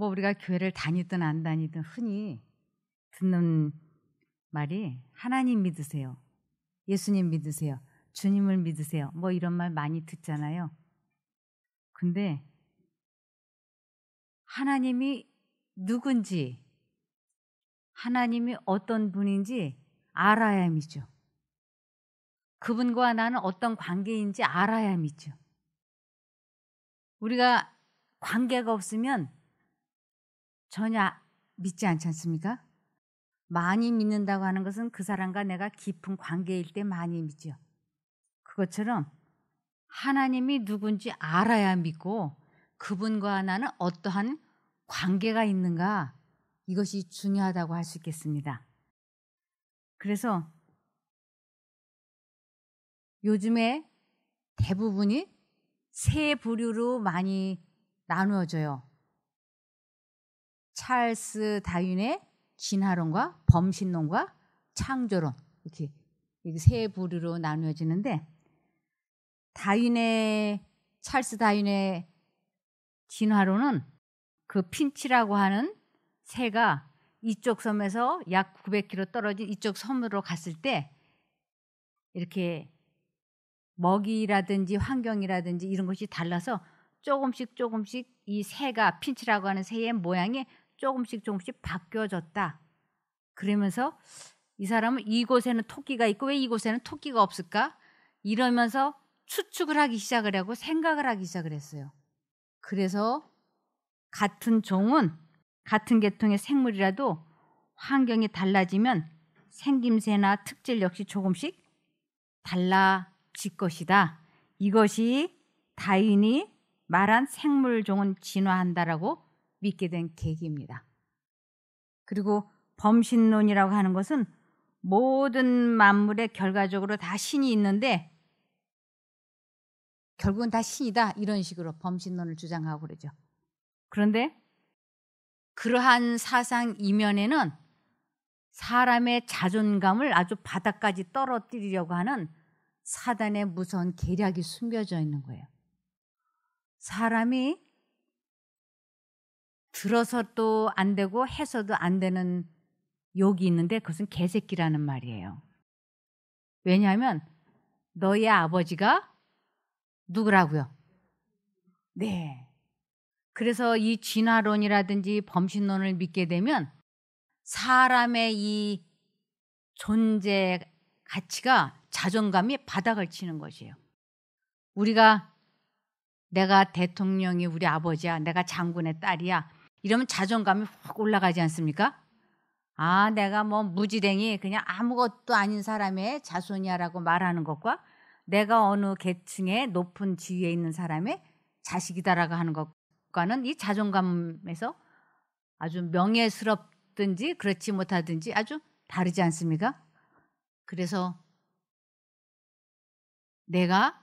뭐 우리가 교회를 다니든 안 다니든 흔히 듣는 말이 하나님 믿으세요. 예수님 믿으세요. 주님을 믿으세요. 뭐 이런 말 많이 듣잖아요. 근데 하나님이 누군지 하나님이 어떤 분인지 알아야 믿죠. 그분과 나는 어떤 관계인지 알아야 믿죠. 우리가 관계가 없으면 전혀 믿지 않지 않습니까? 많이 믿는다고 하는 것은 그 사람과 내가 깊은 관계일 때 많이 믿죠. 그것처럼 하나님이 누군지 알아야 믿고 그분과 나는 어떠한 관계가 있는가 이것이 중요하다고 할 수 있겠습니다. 그래서 요즘에 대부분이 세 부류로 많이 나누어져요. 찰스 다윈의 진화론과 범신론과 창조론 이렇게 세 부류로 나누어지는데 다윈의 찰스 다윈의 진화론은 그 핀치라고 하는 새가 이쪽 섬에서 약 900km 떨어진 이쪽 섬으로 갔을 때 이렇게 먹이라든지 환경이라든지 이런 것이 달라서 조금씩 조금씩 이 새가 핀치라고 하는 새의 모양이 조금씩 조금씩 바뀌어졌다. 그러면서 이 사람은 이곳에는 토끼가 있고 왜 이곳에는 토끼가 없을까? 이러면서 추측을 하기 시작을 하고 생각을 하기 시작을 했어요. 그래서 같은 종은 같은 계통의 생물이라도 환경이 달라지면 생김새나 특질 역시 조금씩 달라질 것이다. 이것이 다인이 말한 생물종은 진화한다라고 믿게 된 계기입니다. 그리고 범신론이라고 하는 것은 모든 만물에 결과적으로 다 신이 있는데 결국은 다 신이다 이런 식으로 범신론을 주장하고 그러죠. 그런데 그러한 사상 이면에는 사람의 자존감을 아주 바닥까지 떨어뜨리려고 하는 사단의 무서운 계략이 숨겨져 있는 거예요. 사람이 들어서 또안 되고 해서도 안 되는 욕이 있는데 그것은 개새끼라는 말이에요. 왜냐하면 너의 아버지가 누구라고요? 네. 그래서 이 진화론이라든지 범신론을 믿게 되면 사람의 이 존재 가치가 자존감이 바닥을 치는 것이에요. 우리가 내가 대통령이 우리 아버지야, 내가 장군의 딸이야, 이러면 자존감이 확 올라가지 않습니까? 아, 내가 뭐 무지랭이 그냥 아무것도 아닌 사람의 자손이야라고 말하는 것과 내가 어느 계층의 높은 지위에 있는 사람의 자식이다라고 하는 것과는 이 자존감에서 아주 명예스럽든지 그렇지 못하든지 아주 다르지 않습니까? 그래서 내가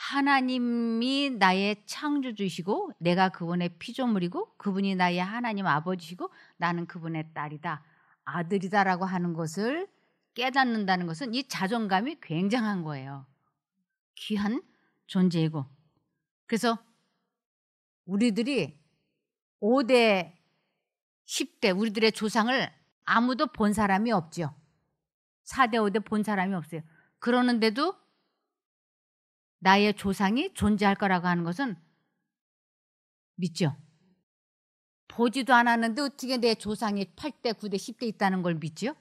하나님이 나의 창조주시고 내가 그분의 피조물이고 그분이 나의 하나님 아버지시고 나는 그분의 딸이다 아들이다라고 하는 것을 깨닫는다는 것은 이 자존감이 굉장한 거예요. 귀한 존재이고 그래서 우리들이 5대 10대 우리들의 조상을 아무도 본 사람이 없죠. 4대 5대 본 사람이 없어요. 그러는데도 나의 조상이 존재할 거라고 하는 것은 믿죠. 보지도 않았는데 어떻게 내 조상이 8대, 9대, 10대 있다는 걸 믿죠?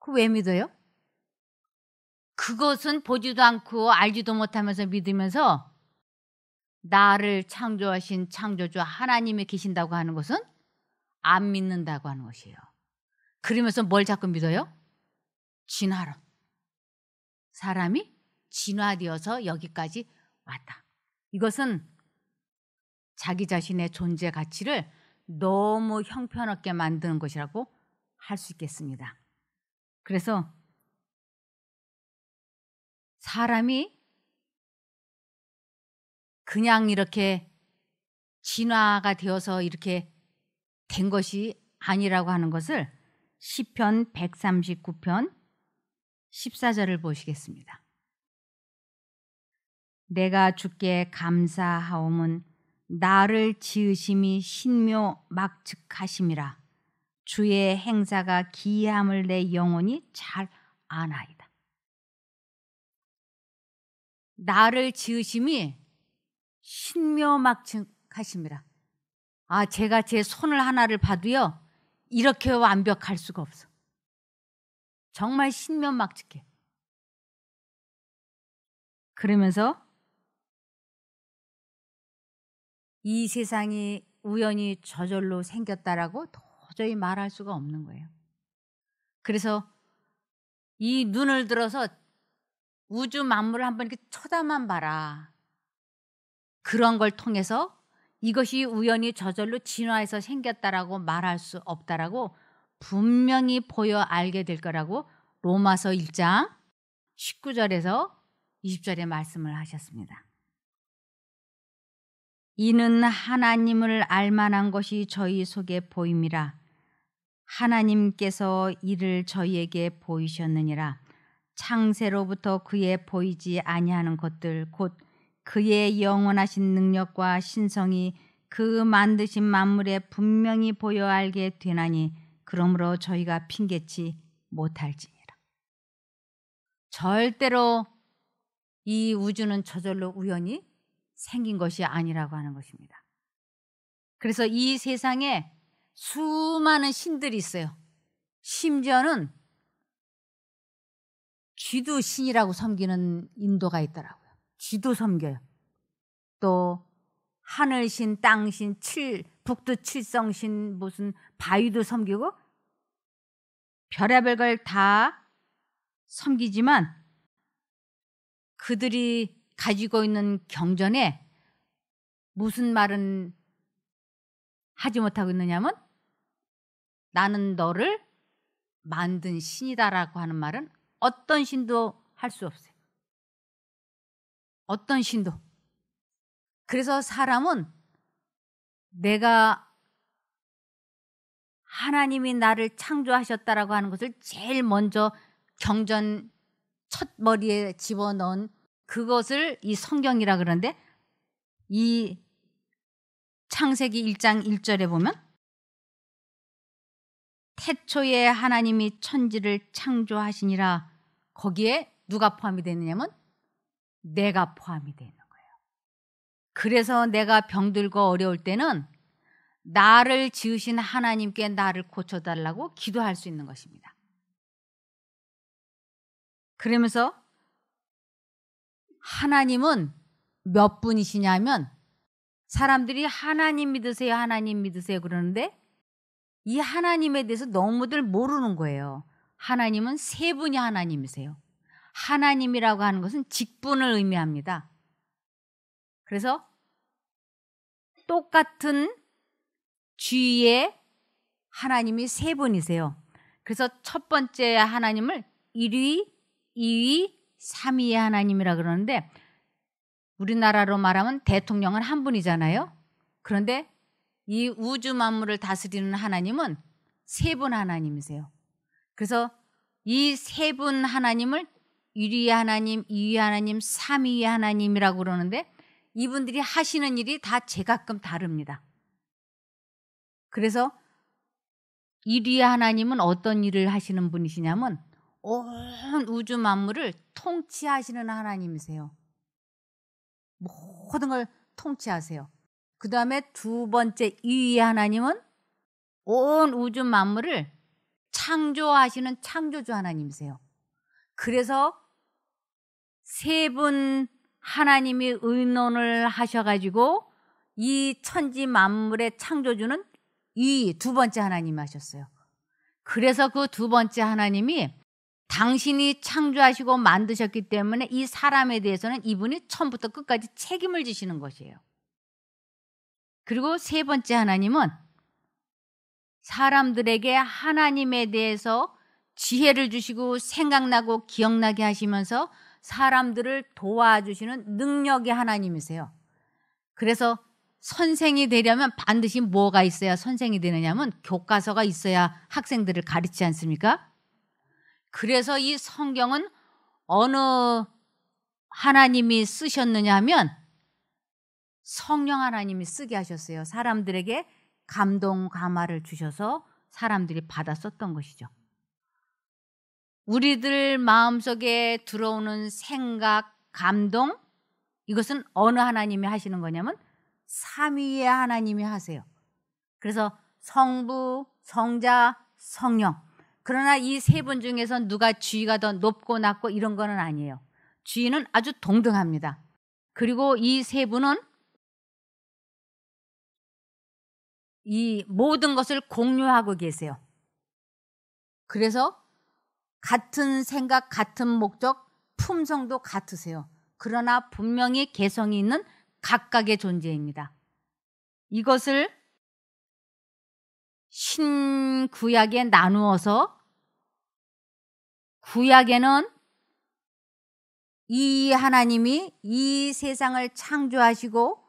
그 왜 믿어요? 그것은 보지도 않고 알지도 못하면서 믿으면서 나를 창조하신 창조주 하나님이 계신다고 하는 것은 안 믿는다고 하는 것이에요. 그러면서 뭘 자꾸 믿어요? 진화론. 사람이 진화되어서 여기까지 왔다. 이것은 자기 자신의 존재 가치를 너무 형편없게 만드는 것이라고 할 수 있겠습니다. 그래서 사람이 그냥 이렇게 진화가 되어서 이렇게 된 것이 아니라고 하는 것을 시편 139편 14절을 보시겠습니다. 내가 주께 감사하옴은 나를 지으심이 신묘 막측하심이라 주의 행사가 기이함을 내 영혼이 잘 아나이다. 나를 지으심이 신묘 막측하심이라. 아, 제가 제 손을 하나를 봐도요. 이렇게 완벽할 수가 없어. 정말 신면막측게 그러면서 이 세상이 우연히 저절로 생겼다라고 도저히 말할 수가 없는 거예요. 그래서 이 눈을 들어서 우주 만물을 한번 이렇게 쳐다만 봐라. 그런 걸 통해서 이것이 우연히 저절로 진화해서 생겼다라고 말할 수 없다라고 분명히 보여 알게 될 거라고 로마서 1장 19절에서 20절에 말씀을 하셨습니다. 이는 하나님을 알만한 것이 저희 속에 보임이라 하나님께서 이를 저희에게 보이셨느니라 창세로부터 그의 보이지 아니하는 것들 곧 그의 영원하신 능력과 신성이 그 만드신 만물에 분명히 보여 알게 되나니 그러므로 저희가 핑계치 못할지니라. 절대로 이 우주는 저절로 우연히 생긴 것이 아니라고 하는 것입니다. 그래서 이 세상에 수많은 신들이 있어요. 심지어는 쥐도 신이라고 섬기는 인도가 있더라고요. 쥐도 섬겨요. 또 하늘신, 땅신, 칠, 북두 칠성신, 무슨 바위도 섬기고 별의별 걸 다 섬기지만 그들이 가지고 있는 경전에 무슨 말은 하지 못하고 있느냐면 나는 너를 만든 신이다라고 하는 말은 어떤 신도 할 수 없어요. 어떤 신도. 그래서 사람은 내가 하나님이 나를 창조하셨다라고 하는 것을 제일 먼저 경전 첫 머리에 집어넣은 그것을 이 성경이라 그러는데 이 창세기 1장 1절에 보면 태초에 하나님이 천지를 창조하시니라 거기에 누가 포함이 되느냐면 내가 포함이 되는 그래서 내가 병들고 어려울 때는 나를 지으신 하나님께 나를 고쳐달라고 기도할 수 있는 것입니다. 그러면서 하나님은 몇 분이시냐면 사람들이 하나님 믿으세요, 하나님 믿으세요 그러는데 이 하나님에 대해서 너무들 모르는 거예요. 하나님은 세 분이 하나님이세요. 하나님이라고 하는 것은 직분을 의미합니다. 그래서 똑같은 주위에 하나님이 세 분이세요. 그래서 첫 번째 하나님을 1위, 2위, 3위의 하나님이라 그러는데 우리나라로 말하면 대통령은 한 분이잖아요. 그런데 이 우주 만물을 다스리는 하나님은 세 분 하나님이세요. 그래서 이 세 분 하나님을 1위 하나님, 2위 하나님, 3위 하나님이라고 그러는데 이분들이 하시는 일이 다 제각끔 다릅니다. 그래서 이리의 하나님은 어떤 일을 하시는 분이시냐면 온 우주 만물을 통치하시는 하나님이세요. 모든 걸 통치하세요. 그 다음에 두 번째 이의 하나님은 온 우주 만물을 창조하시는 창조주 하나님이세요. 그래서 세분 하나님이 의논을 하셔가지고 이 천지 만물의 창조주는 이 두 번째 하나님 하셨어요. 그래서 그 두 번째 하나님이 당신이 창조하시고 만드셨기 때문에 이 사람에 대해서는 이분이 처음부터 끝까지 책임을 지시는 것이에요. 그리고 세 번째 하나님은 사람들에게 하나님에 대해서 지혜를 주시고 생각나고 기억나게 하시면서 사람들을 도와주시는 능력의 하나님이세요. 그래서 선생이 되려면 반드시 뭐가 있어야 선생이 되느냐면 교과서가 있어야 학생들을 가르치지 않습니까? 그래서 이 성경은 어느 하나님이 쓰셨느냐 하면 성령 하나님이 쓰게 하셨어요. 사람들에게 감동, 감화를 주셔서 사람들이 받아 썼던 것이죠. 우리들 마음속에 들어오는 생각, 감동 이것은 어느 하나님이 하시는 거냐면 삼위의 하나님이 하세요. 그래서 성부, 성자, 성령. 그러나 이 세 분 중에서 누가 주의가 더 높고 낮고 이런 거는 아니에요. 주의는 아주 동등합니다. 그리고 이 세 분은 이 모든 것을 공유하고 계세요. 그래서 같은 생각, 같은 목적, 품성도 같으세요. 그러나 분명히 개성이 있는 각각의 존재입니다. 이것을 신구약에 나누어서 구약에는 이 하나님이 이 세상을 창조하시고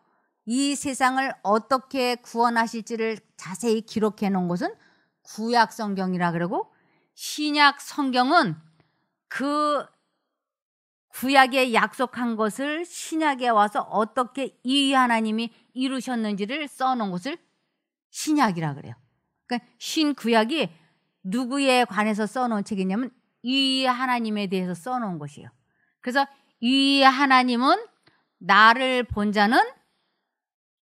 이 세상을 어떻게 구원하실지를 자세히 기록해 놓은 것은 구약 성경이라 그러고 신약 성경은 그 구약에 약속한 것을 신약에 와서 어떻게 이 하나님이 이루셨는지를 써놓은 것을 신약이라 그래요. 그러니까 신구약이 누구에 관해서 써놓은 책이냐면 이 하나님에 대해서 써놓은 것이에요. 그래서 이 하나님은 나를 본 자는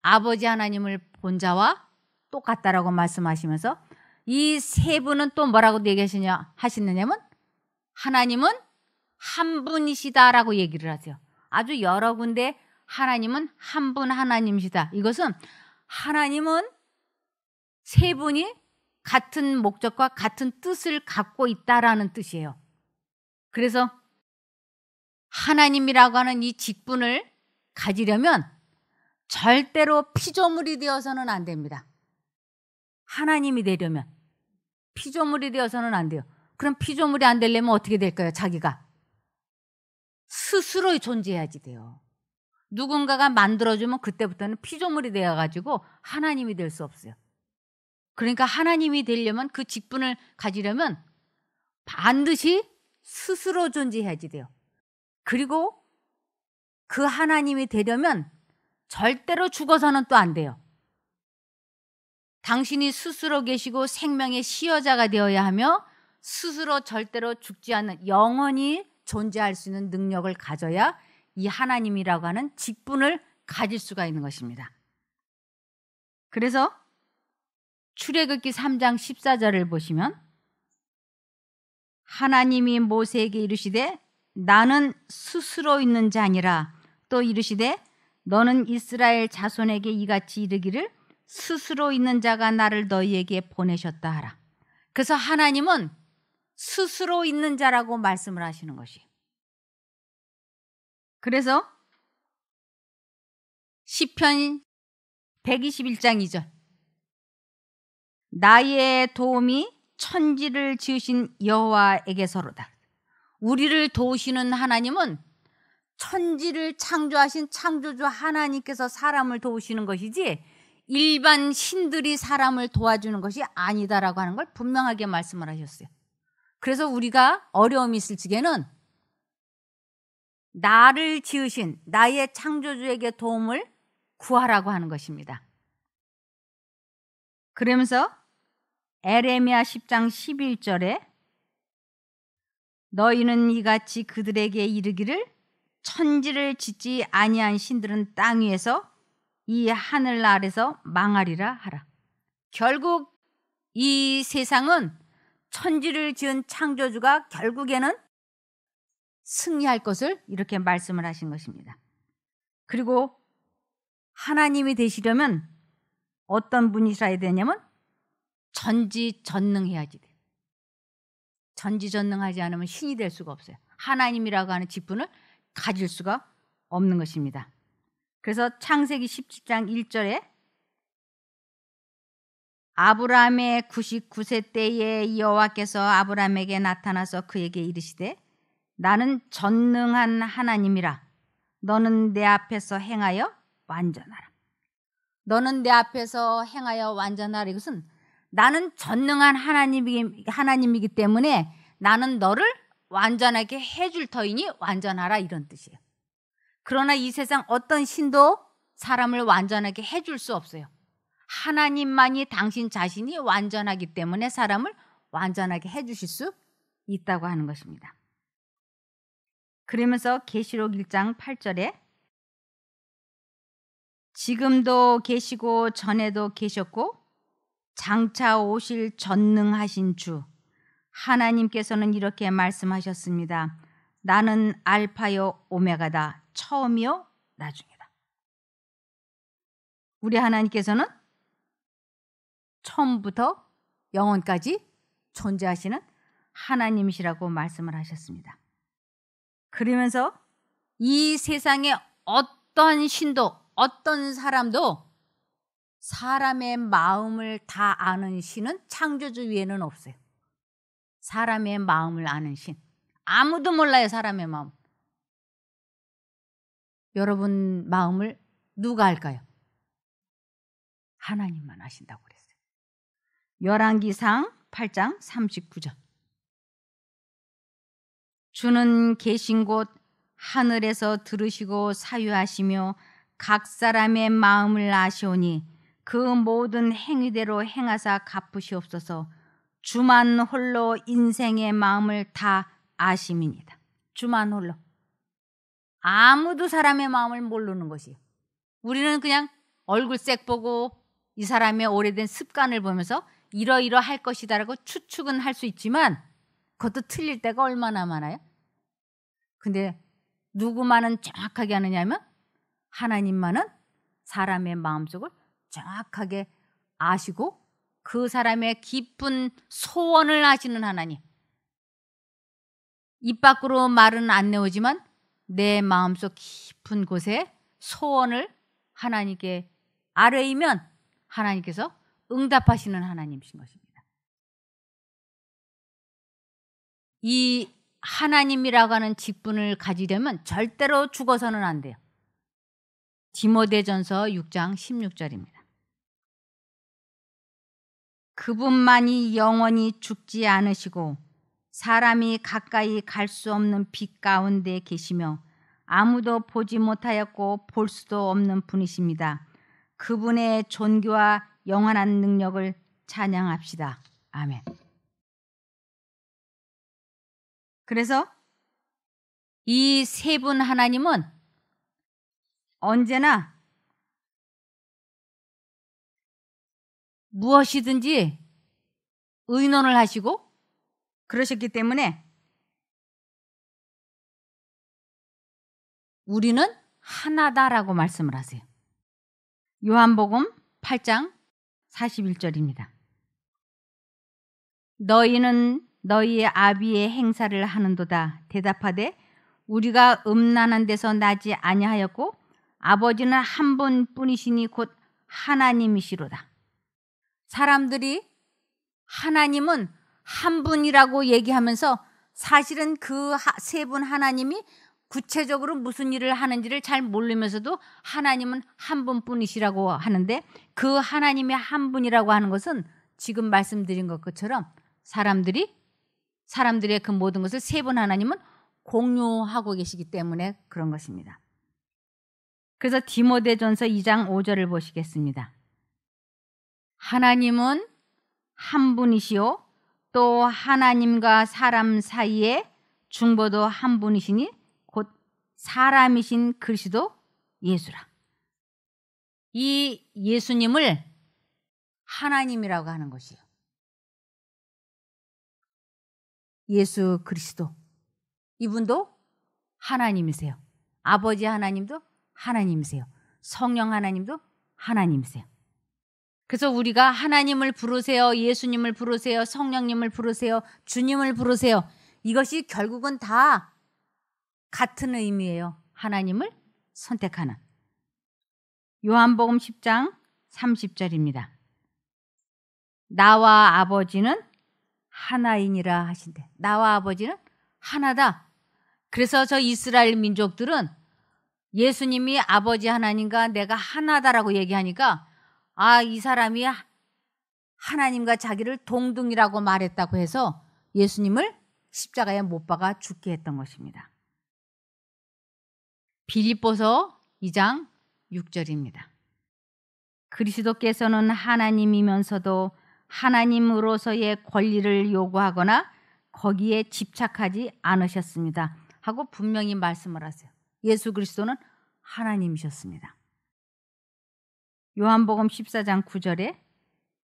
아버지 하나님을 본 자와 똑같다라고 말씀하시면서 이세 분은 또 뭐라고 얘기하시냐 하시느냐면 하나님은 한 분이시다라고 얘기를 하세요. 아주 여러 군데 하나님은 한 분 하나님이시다. 이것은 하나님은 세 분이 같은 목적과 같은 뜻을 갖고 있다라는 뜻이에요. 그래서 하나님이라고 하는 이 직분을 가지려면 절대로 피조물이 되어서는 안 됩니다. 하나님이 되려면 피조물이 되어서는 안 돼요. 그럼 피조물이 안 되려면 어떻게 될까요? 자기가 스스로 존재해야지 돼요. 누군가가 만들어주면 그때부터는 피조물이 되어가지고 하나님이 될 수 없어요. 그러니까 하나님이 되려면 그 직분을 가지려면 반드시 스스로 존재해야지 돼요. 그리고 그 하나님이 되려면 절대로 죽어서는 또 안 돼요. 당신이 스스로 계시고 생명의 시여자가 되어야 하며 스스로 절대로 죽지 않는 영원히 존재할 수 있는 능력을 가져야 이 하나님이라고 하는 직분을 가질 수가 있는 것입니다. 그래서 출애굽기 3장 14절을 보시면 하나님이 모세에게 이르시되 나는 스스로 있는 자니라또 이르시되 너는 이스라엘 자손에게 이같이 이르기를 스스로 있는 자가 나를 너희에게 보내셨다 하라. 그래서 하나님은 스스로 있는 자라고 말씀을 하시는 것이. 그래서 시편 121장 2절. 나의 도움이 천지를 지으신 여호와에게서로다. 우리를 도우시는 하나님은 천지를 창조하신 창조주 하나님께서 사람을 도우시는 것이지 일반 신들이 사람을 도와주는 것이 아니다라고 하는 걸 분명하게 말씀을 하셨어요. 그래서 우리가 어려움이 있을 적에는 나를 지으신 나의 창조주에게 도움을 구하라고 하는 것입니다. 그러면서 에레미야 10장 11절에 너희는 이같이 그들에게 이르기를 천지를 짓지 아니한 신들은 땅 위에서 이 하늘 아래서 망하리라 하라. 결국 이 세상은 천지를 지은 창조주가 결국에는 승리할 것을 이렇게 말씀을 하신 것입니다. 그리고 하나님이 되시려면 어떤 분이셔야 되냐면 전지전능해야지 돼. 전지전능하지 않으면 신이 될 수가 없어요. 하나님이라고 하는 직분을 가질 수가 없는 것입니다. 그래서 창세기 17장 1절에 아브라함의 99세 때에 여호와께서 아브라함에게 나타나서 그에게 이르시되 나는 전능한 하나님이라 너는 내 앞에서 행하여 완전하라 너는 내 앞에서 행하여 완전하라 이것은 나는 전능한 하나님이, 하나님이기 때문에 나는 너를 완전하게 해줄 터이니 완전하라 이런 뜻이에요. 그러나 이 세상 어떤 신도 사람을 완전하게 해줄 수 없어요. 하나님만이 당신 자신이 완전하기 때문에 사람을 완전하게 해주실 수 있다고 하는 것입니다. 그러면서 계시록 1장 8절에 지금도 계시고 전에도 계셨고 장차 오실 전능하신 주 하나님께서는 이렇게 말씀하셨습니다. 나는 알파요 오메가다 처음이요 나중이다. 우리 하나님께서는 처음부터 영원까지 존재하시는 하나님이시라고 말씀을 하셨습니다. 그러면서 이 세상에 어떤 신도, 어떤 사람도 사람의 마음을 다 아는 신은 창조주 위에는 없어요. 사람의 마음을 아는 신. 아무도 몰라요, 사람의 마음. 여러분 마음을 누가 알까요? 하나님만 아신다고 그랬어요. 열왕기상 8장 39절. 주는 계신 곳 하늘에서 들으시고 사유하시며 각 사람의 마음을 아시오니 그 모든 행위대로 행하사 갚으시옵소서 주만 홀로 인생의 마음을 다 아심입니다. 주만 홀로 아무도 사람의 마음을 모르는 것이에요. 우리는 그냥 얼굴색 보고 이 사람의 오래된 습관을 보면서 이러이러할 것이다라고 추측은 할 수 있지만 그것도 틀릴 때가 얼마나 많아요. 근데 누구만은 정확하게 하느냐면 하나님만은 사람의 마음속을 정확하게 아시고 그 사람의 깊은 소원을 아시는 하나님. 입 밖으로 말은 안 내오지만 내 마음속 깊은 곳에 소원을 하나님께 아뢰이면 하나님께서 응답하시는 하나님이신 것입니다. 이 하나님이라고 하는 직분을 가지려면 절대로 죽어서는 안 돼요. 디모데전서 6장 16절입니다. 그분만이 영원히 죽지 않으시고 사람이 가까이 갈 수 없는 빛 가운데 계시며 아무도 보지 못하였고 볼 수도 없는 분이십니다. 그분의 존귀와 영원한 능력을 찬양합시다. 아멘. 그래서 이 세 분 하나님은 언제나 무엇이든지 의논을 하시고 그러셨기 때문에 우리는 하나다라고 말씀을 하세요. 요한복음 8장 41절입니다. 너희는 너희의 아비의 행사를 하는도다 대답하되 우리가 음란한 데서 나지 아니하였고 아버지는 한 분뿐이시니 곧 하나님이시로다. 사람들이 하나님은 한 분이라고 얘기하면서 사실은 그 세 분 하나님이 구체적으로 무슨 일을 하는지를 잘 모르면서도 하나님은 한 분뿐이시라고 하는데 그 하나님의 한 분이라고 하는 것은 지금 말씀드린 것처럼 사람들이 사람들의 그 모든 것을 세 분 하나님은 공유하고 계시기 때문에 그런 것입니다. 그래서 디모데전서 2장 5절을 보시겠습니다. 하나님은 한 분이시요 또 하나님과 사람 사이에 중보도 한 분이시니 곧 사람이신 그리스도 예수라. 이 예수님을 하나님이라고 하는 것이요. 예수 그리스도. 이분도 하나님이세요. 아버지 하나님도 하나님이세요. 성령 하나님도 하나님이세요. 그래서 우리가 하나님을 부르세요, 예수님을 부르세요, 성령님을 부르세요, 주님을 부르세요. 이것이 결국은 다 같은 의미예요. 하나님을 선택하는. 요한복음 10장 30절입니다. 나와 아버지는 하나이니라 하신대. 나와 아버지는 하나다. 그래서 저 이스라엘 민족들은 예수님이 아버지 하나님과 내가 하나다라고 얘기하니까 아, 이 사람이 하나님과 자기를 동등이라고 말했다고 해서 예수님을 십자가에 못 박아 죽게 했던 것입니다. 비리뽀서 2장 6절입니다. 그리스도께서는 하나님이면서도 하나님으로서의 권리를 요구하거나 거기에 집착하지 않으셨습니다. 하고 분명히 말씀을 하세요. 예수 그리스도는 하나님이셨습니다. 요한복음 14장 9절에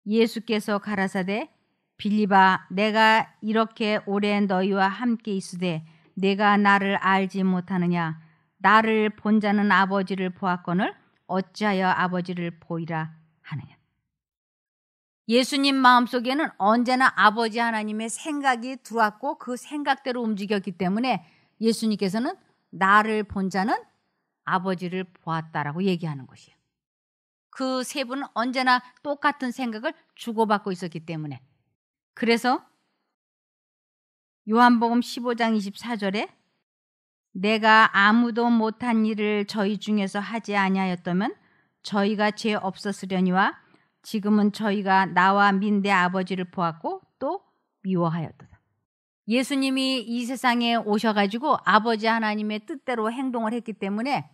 예수께서 가라사대 빌리바 내가 이렇게 오래 너희와 함께 있으되 내가 나를 알지 못하느냐 나를 본 자는 아버지를 보았거늘 어찌하여 아버지를 보이라 하느냐 예수님 마음속에는 언제나 아버지 하나님의 생각이 들어왔고 그 생각대로 움직였기 때문에 예수님께서는 나를 본 자는 아버지를 보았다라고 얘기하는 것이에요. 그세 분은 언제나 똑같은 생각을 주고받고 있었기 때문에. 그래서 요한복음 15장 24절에 내가 아무도 못한 일을 저희 중에서 하지 아니하였다면 저희가 죄 없었으려니와 지금은 저희가 나와 민대 아버지를 보았고 또 미워하였도다. 예수님이 이 세상에 오셔가지고 아버지 하나님의 뜻대로 행동을 했기 때문에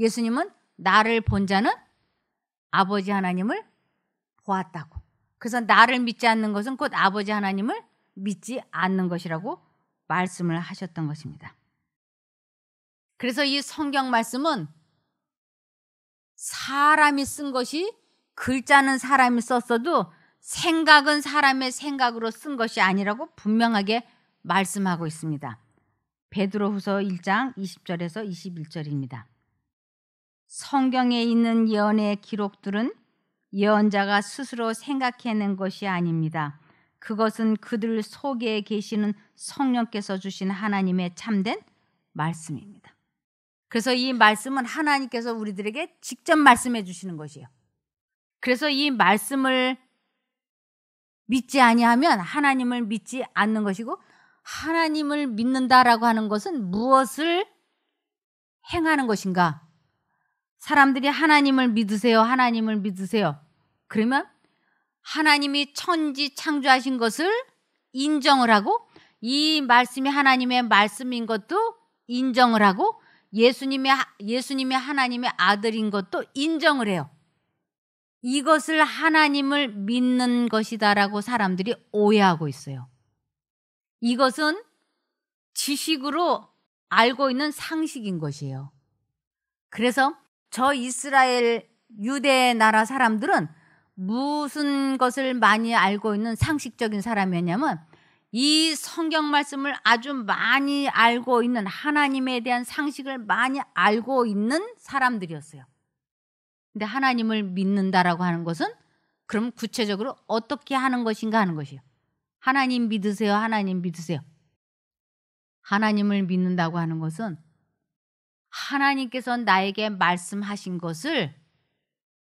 예수님은 나를 본 자는 아버지 하나님을 보았다고. 그래서 나를 믿지 않는 것은 곧 아버지 하나님을 믿지 않는 것이라고 말씀을 하셨던 것입니다. 그래서 이 성경 말씀은 사람이 쓴 것이 글자는 사람이 썼어도 생각은 사람의 생각으로 쓴 것이 아니라고 분명하게 말씀하고 있습니다. 베드로후서 1장 20절에서 21절입니다. 성경에 있는 예언의 기록들은 예언자가 스스로 생각해낸 것이 아닙니다. 그것은 그들 속에 계시는 성령께서 주신 하나님의 참된 말씀입니다. 그래서 이 말씀은 하나님께서 우리들에게 직접 말씀해 주시는 것이에요. 그래서 이 말씀을 믿지 아니하면 하나님을 믿지 않는 것이고 하나님을 믿는다라고 하는 것은 무엇을 행하는 것인가? 사람들이 하나님을 믿으세요, 하나님을 믿으세요. 그러면 하나님이 천지 창조하신 것을 인정을 하고 이 말씀이 하나님의 말씀인 것도 인정을 하고 예수님의 예수님이 하나님의 아들인 것도 인정을 해요. 이것을 하나님을 믿는 것이다라고 사람들이 오해하고 있어요. 이것은 지식으로 알고 있는 상식인 것이에요. 그래서 저 이스라엘 유대 나라 사람들은 무슨 것을 많이 알고 있는 상식적인 사람이었냐면 이 성경 말씀을 아주 많이 알고 있는 하나님에 대한 상식을 많이 알고 있는 사람들이었어요. 근데 하나님을 믿는다라고 하는 것은 그럼 구체적으로 어떻게 하는 것인가 하는 것이요. 에 하나님 믿으세요. 하나님 믿으세요. 하나님을 믿는다고 하는 것은 하나님께서 나에게 말씀하신 것을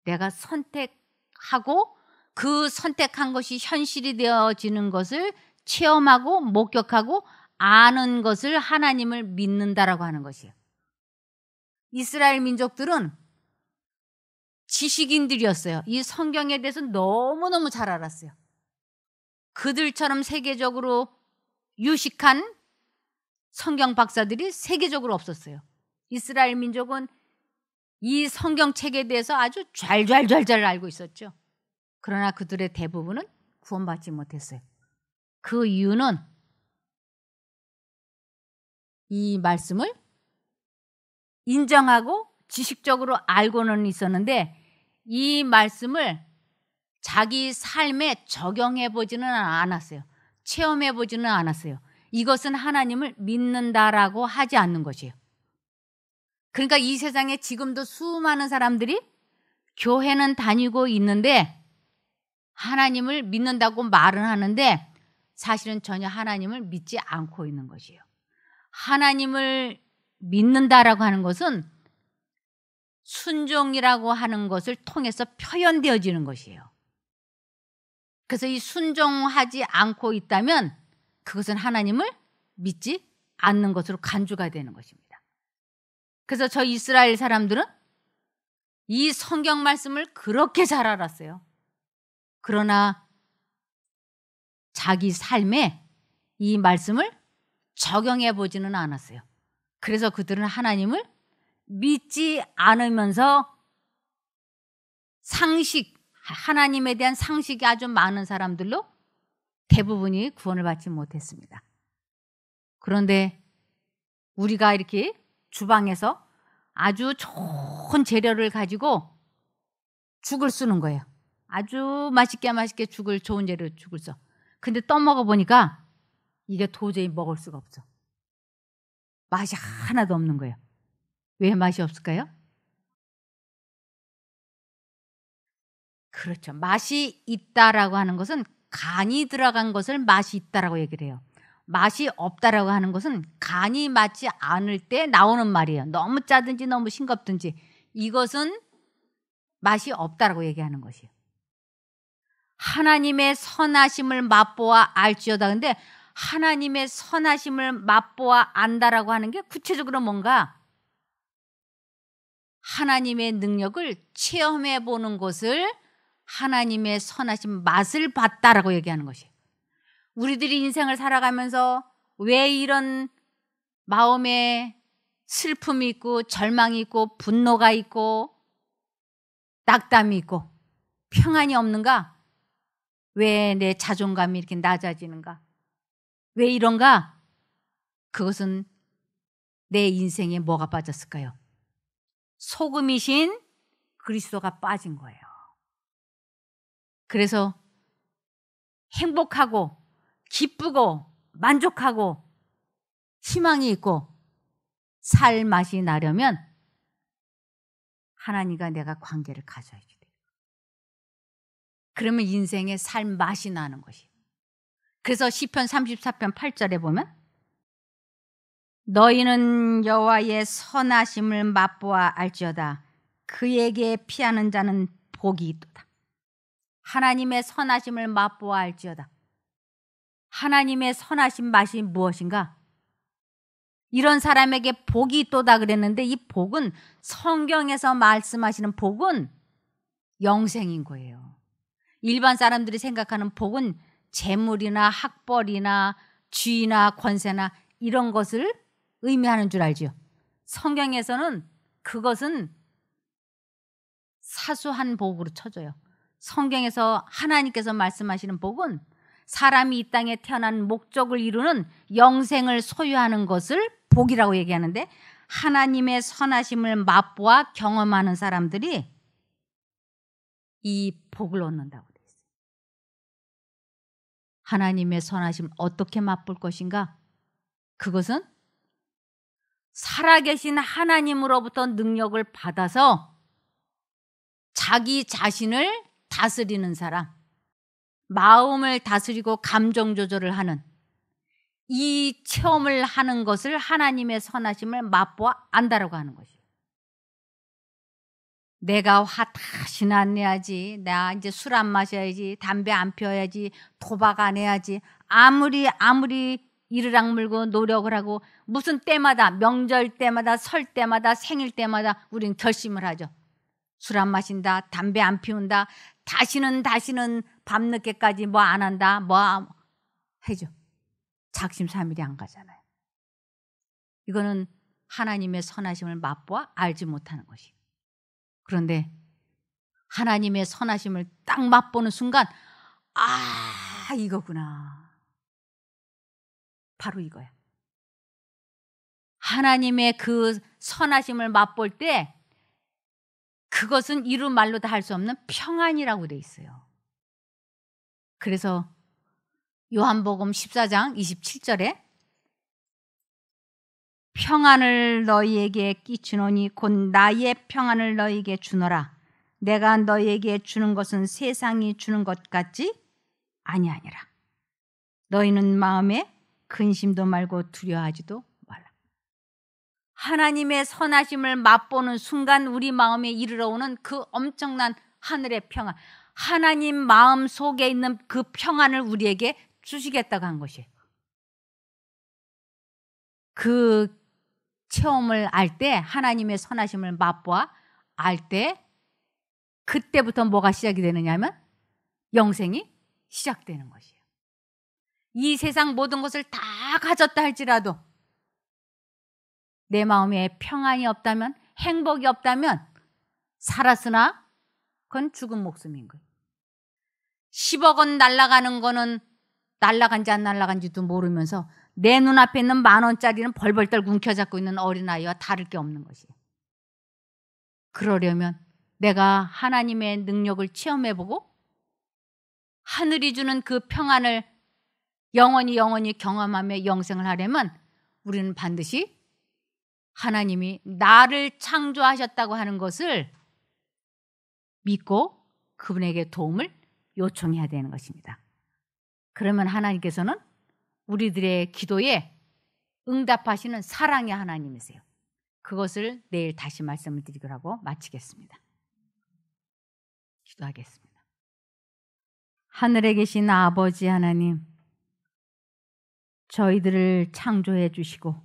내가 선택하고 그 선택한 것이 현실이 되어지는 것을 체험하고 목격하고 아는 것을 하나님을 믿는다라고 하는 것이에요. 이스라엘 민족들은 지식인들이었어요. 이 성경에 대해서 너무너무 잘 알았어요. 그들처럼 세계적으로 유식한 성경 박사들이 세계적으로 없었어요. 이스라엘 민족은 이 성경책에 대해서 아주 좔좔좔좔 알고 있었죠. 그러나 그들의 대부분은 구원받지 못했어요. 그 이유는 이 말씀을 인정하고 지식적으로 알고는 있었는데 이 말씀을 자기 삶에 적용해 보지는 않았어요. 체험해 보지는 않았어요. 이것은 하나님을 믿는다라고 하지 않는 것이에요. 그러니까 이 세상에 지금도 수많은 사람들이 교회는 다니고 있는데 하나님을 믿는다고 말은 하는데 사실은 전혀 하나님을 믿지 않고 있는 것이에요. 하나님을 믿는다라고 하는 것은 순종이라고 하는 것을 통해서 표현되어지는 것이에요. 그래서 이 순종하지 않고 있다면 그것은 하나님을 믿지 않는 것으로 간주가 되는 것입니다. 그래서 저 이스라엘 사람들은 이 성경 말씀을 그렇게 잘 알았어요. 그러나 자기 삶에 이 말씀을 적용해 보지는 않았어요. 그래서 그들은 하나님을 믿지 않으면서 상식, 하나님에 대한 상식이 아주 많은 사람들로 대부분이 구원을 받지 못했습니다. 그런데 우리가 이렇게 주방에서 아주 좋은 재료를 가지고 죽을 쓰는 거예요. 아주 맛있게 맛있게 죽을 좋은 재료 죽을 써. 근데 떠먹어 보니까 이게 도저히 먹을 수가 없어. 맛이 하나도 없는 거예요. 왜 맛이 없을까요? 그렇죠. 맛이 있다라고 하는 것은 간이 들어간 것을 맛이 있다라고 얘기를 해요. 맛이 없다라고 하는 것은 간이 맞지 않을 때 나오는 말이에요. 너무 짜든지 너무 싱겁든지 이것은 맛이 없다라고 얘기하는 것이에요. 하나님의 선하심을 맛보아 알지어다. 근데 하나님의 선하심을 맛보아 안다라고 하는 게 구체적으로 뭔가 하나님의 능력을 체험해 보는 것을 하나님의 선하신 맛을 봤다라고 얘기하는 것이에요. 우리들이 인생을 살아가면서 왜 이런 마음에 슬픔이 있고 절망이 있고 분노가 있고 낙담이 있고 평안이 없는가? 왜 내 자존감이 이렇게 낮아지는가? 왜 이런가? 그것은 내 인생에 뭐가 빠졌을까요? 소금이신 그리스도가 빠진 거예요. 그래서 행복하고 기쁘고 만족하고 희망이 있고 살 맛이 나려면 하나님과 내가 관계를 가져야지. 그러면 인생의 살 맛이 나는 것이. 그래서 시편 34편 8절에 보면 너희는 여호와의 선하심을 맛보아 알지어다. 그에게 피하는 자는 복이 있도다. 하나님의 선하심을 맛보아 알지어다. 하나님의 선하신 맛이 무엇인가? 이런 사람에게 복이 있다 그랬는데 이 복은 성경에서 말씀하시는 복은 영생인 거예요. 일반 사람들이 생각하는 복은 재물이나 학벌이나 쥐나 권세나 이런 것을 의미하는 줄알지 성경에서는 그것은 사수한 복으로 쳐줘요. 성경에서 하나님께서 말씀하시는 복은 사람이 이 땅에 태어난 목적을 이루는 영생을 소유하는 것을 복이라고 얘기하는데 하나님의 선하심을 맛보아 경험하는 사람들이 이 복을 얻는다고 돼 있어요. 하나님의 선하심을 어떻게 맛볼 것인가? 그것은 살아계신 하나님으로부터 능력을 받아서 자기 자신을 다스리는 사람. 마음을 다스리고 감정 조절을 하는 이 체험을 하는 것을 하나님의 선하심을 맛보아 안다라고 하는 것이에요. 내가 화 다시 안 내야지. 나 이제 술 안 마셔야지. 담배 안 피워야지. 도박 안 해야지. 아무리 아무리 이를 악물고 노력을 하고 무슨 때마다 명절 때마다 설 때마다 생일 때마다 우린 결심을 하죠. 술 안 마신다. 담배 안 피운다. 다시는 다시는 밤늦게까지 뭐 안 한다, 뭐 해줘. 작심삼일이 안 가잖아요. 이거는 하나님의 선하심을 맛보아 알지 못하는 것이. 그런데 하나님의 선하심을 딱 맛보는 순간, 아, 이거구나. 바로 이거야. 하나님의 그 선하심을 맛볼 때, 그것은 이루 말로 다 할 수 없는 평안이라고 돼 있어요. 그래서 요한복음 14장 27절에 평안을 너희에게 끼치노니 곧 나의 평안을 너희에게 주노라 내가 너희에게 주는 것은 세상이 주는 것 같지 아니하니라 너희는 마음에 근심도 말고 두려워하지도 말라 하나님의 선하심을 맛보는 순간 우리 마음에 이르러 오는 그 엄청난 하늘의 평안 하나님 마음 속에 있는 그 평안을 우리에게 주시겠다고 한 것이에요. 그 체험을 알 때 하나님의 선하심을 맛보아 알 때 그때부터 뭐가 시작이 되느냐면 영생이 시작되는 것이에요. 이 세상 모든 것을 다 가졌다 할지라도 내 마음에 평안이 없다면 행복이 없다면 살았으나 그건 죽은 목숨인 거예요. 10억 원 날라가는 거는 날라간지 안 날라간지도 모르면서 내 눈앞에 있는 만 원짜리는 벌벌떨 굶혀잡고 있는 어린아이와 다를 게 없는 것이에요. 그러려면 내가 하나님의 능력을 체험해보고 하늘이 주는 그 평안을 영원히 영원히 경험하며 영생을 하려면 우리는 반드시 하나님이 나를 창조하셨다고 하는 것을 믿고 그분에게 도움을 요청해야 되는 것입니다. 그러면 하나님께서는 우리들의 기도에 응답하시는 사랑의 하나님이세요. 그것을 내일 다시 말씀을 드리기로 하고 마치겠습니다. 기도하겠습니다. 하늘에 계신 아버지 하나님, 저희들을 창조해 주시고,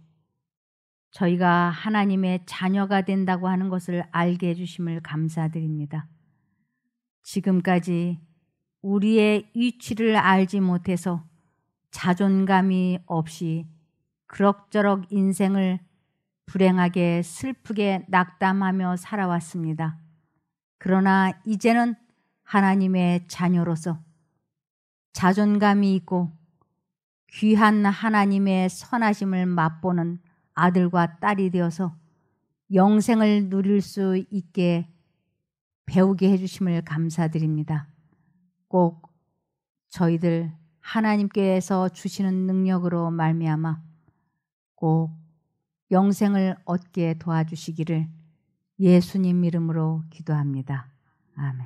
저희가 하나님의 자녀가 된다고 하는 것을 알게 해주심을 감사드립니다. 지금까지 우리의 위치를 알지 못해서 자존감이 없이 그럭저럭 인생을 불행하게 슬프게 낙담하며 살아왔습니다. 그러나 이제는 하나님의 자녀로서 자존감이 있고 귀한 하나님의 선하심을 맛보는 아들과 딸이 되어서 영생을 누릴 수 있게 배우게 해주심을 감사드립니다. 꼭 저희들 하나님께서 주시는 능력으로 말미암아 꼭 영생을 얻게 도와주시기를 예수님 이름으로 기도합니다. 아멘.